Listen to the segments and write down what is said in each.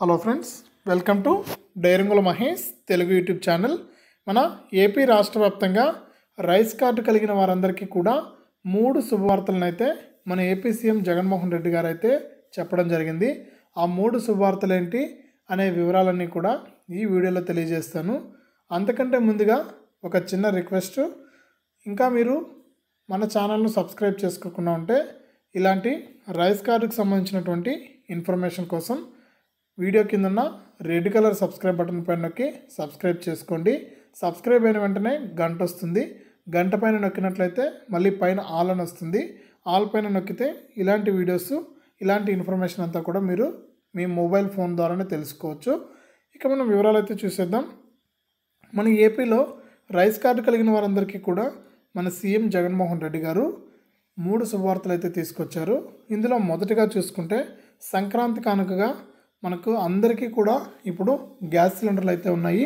hello friends welcome to డైరంగుల Mahesh Telugu YouTube channel మన AP రాష్ట్ర వ్యాప్తంగా రైస్ కార్డు కలిగిన వారందరికీ కూడా మూడు శుభవార్తలను అయితే మన ఏపీ సీఎం జగన్మోహన్ రెడ్డి గారు అయితే చెప్పడం జరిగింది ఆ మూడు శుభవార్తలు ఏంటి అనే వివరాలన్నీ కూడా ఈ వీడియోలో తెలియజేస్తాను అంతకంటే ముందుగా ఒక చిన్న రిక్వెస్ట్ ఇంకా మీరు మన ఛానల్ను సబ్స్క్రైబ్ చేసుకోకుండా ఉంటే ఇలాంటి రైస్ కార్డుకు సంబంధించినటువంటి ఇన్ఫర్మేషన్ కోసం వీడియో కిందన్న రెడ్ కలర్ సబ్స్క్రైబ్ బటన్ పైన నొక్కి సబ్స్క్రైబ్ చేసుకోండి సబ్స్క్రైబ్ అయిన వెంటనే గంట వస్తుంది గంట పైన నొక్కినట్లయితే మళ్ళీ పైన ఆల్ అని వస్తుంది ఆల్ పైన నొక్కితే ఇలాంటి వీడియోస్ ఇలాంటి ఇన్ఫర్మేషన్ అంతా కూడా మీరు మీ మొబైల్ ఫోన్ ద్వారానే తెలుసుకోవచ్చు ఇక మనం వివరాలు అయితే చూసేద్దాం మన ఏపీలో రైస్ కార్డు కలిగిన వారందరికీ కూడా మన సీఎం జగన్మోహన్ రెడ్డి గారు మూడు శుభవార్తలు అయితే తీసుకొచ్చారు ఇందులో మొదటిగా చూసుకుంటే సంక్రాంతి కానుకగా మనకు అందరికీ కూడా ఇప్పుడు గ్యాస్ సిలిండర్లు అయితే ఉన్నాయి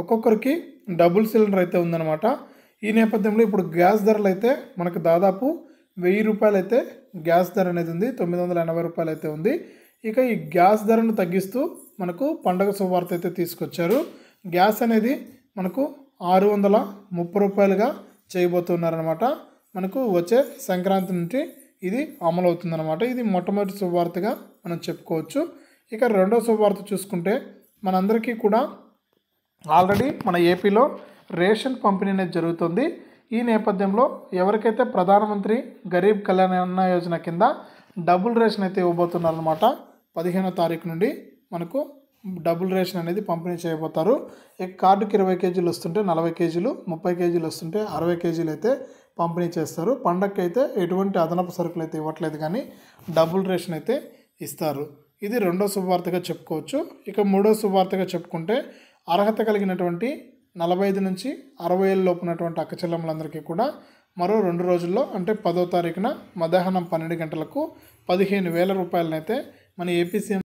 ఒక్కొక్కరికి డబుల్ సిలిండర్ అయితే ఉందన్నమాట ఈ నేపథ్యంలో ఇప్పుడు గ్యాస్ ధరలు అయితే మనకు దాదాపు వెయ్యి రూపాయలు అయితే గ్యాస్ ధర అనేది ఉంది తొమ్మిది వందల ఎనభై రూపాయలు అయితే ఉంది ఇక ఈ గ్యాస్ ధరను తగ్గిస్తూ మనకు పండగ శుభవార్త అయితే తీసుకొచ్చారు గ్యాస్ అనేది మనకు ఆరు వందల ముప్పై రూపాయలుగా చేయబోతున్నారనమాట మనకు వచ్చే సంక్రాంతి నుండి ఇది అమలవుతుందన్నమాట ఇది మొట్టమొదటి శుభవార్తగా మనం చెప్పుకోవచ్చు ఇక రెండో శుభవార్త చూసుకుంటే మనందరికీ కూడా ఆల్రెడీ మన ఏపీలో రేషన్ పంపిణీ అనేది జరుగుతుంది ఈ నేపథ్యంలో ఎవరికైతే ప్రధానమంత్రి గరీబ్ కళ్యాణ్ అన్న యోజన కింద డబుల్ రేషన్ అయితే ఇవ్వబోతున్నారనమాట పదిహేనో తారీఖు నుండి మనకు డబుల్ రేషన్ అనేది పంపిణీ చేయబోతారు ఇక కార్డుకి ఇరవై కేజీలు వస్తుంటే నలభై కేజీలు ముప్పై కేజీలు వస్తుంటే అరవై కేజీలు అయితే పంపిణీ చేస్తారు పండక్కి అయితే ఎటువంటి అదనపు సరుకులు అయితే ఇవ్వట్లేదు కానీ డబుల్ రేషన్ అయితే ఇస్తారు ఇది రెండో శుభవార్తగా చెప్పుకోవచ్చు ఇక మూడో శుభవార్తగా చెప్పుకుంటే అర్హత కలిగినటువంటి నలభై ఐదు నుంచి అరవై ఏళ్ళ లోపు ఉన్నటువంటి చెల్లెమ్మలందరికీ కూడా మరో రెండు రోజుల్లో అంటే పదో తారీఖున మధ్యాహ్నం పన్నెండు గంటలకు పదిహేను వేల రూపాయలనైతే మన ఏపీ